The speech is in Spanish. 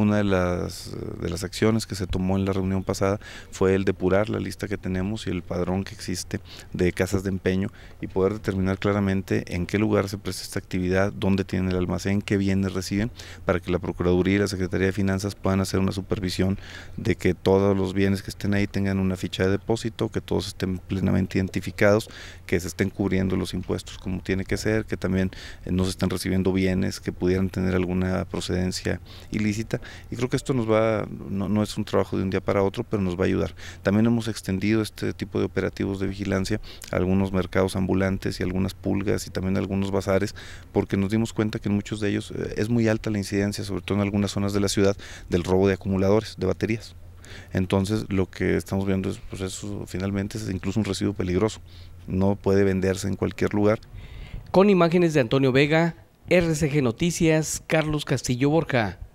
Una de las, de las acciones que se tomó en la reunión pasada fue el depurar la lista que tenemos y el padrón que existe de casas de empeño y poder determinar claramente en qué lugar se presta esta actividad, dónde tienen el almacén, qué bienes reciben, para que la Procuraduría y la Secretaría de Finanzas puedan hacer una supervisión de que todos los bienes que estén ahí tengan una ficha de depósito, que todos estén plenamente identificados, que se estén cubriendo los impuestos como tiene que ser, que también eh, no se están recibiendo bienes que pudieran tener alguna procedencia ilícita y creo que esto nos va, no, no, es un trabajo de un día para otro, pero nos va a ayudar. También hemos extendido este tipo de operativos de vigilancia a algunos mercados ambulantes y algunas pulgas y también a algunos bazares, porque nos dimos cuenta que en muchos de ellos eh, es muy alta la incidencia, sobre todo en algunas zonas de la ciudad, del robo de acumuladores, de baterías. Entonces lo que estamos viendo es, pues eso finalmente es incluso un residuo peligroso, no puede venderse en cualquier lugar. Con imágenes de Antonio Vega, RCG Noticias, Carlos Castillo Borja.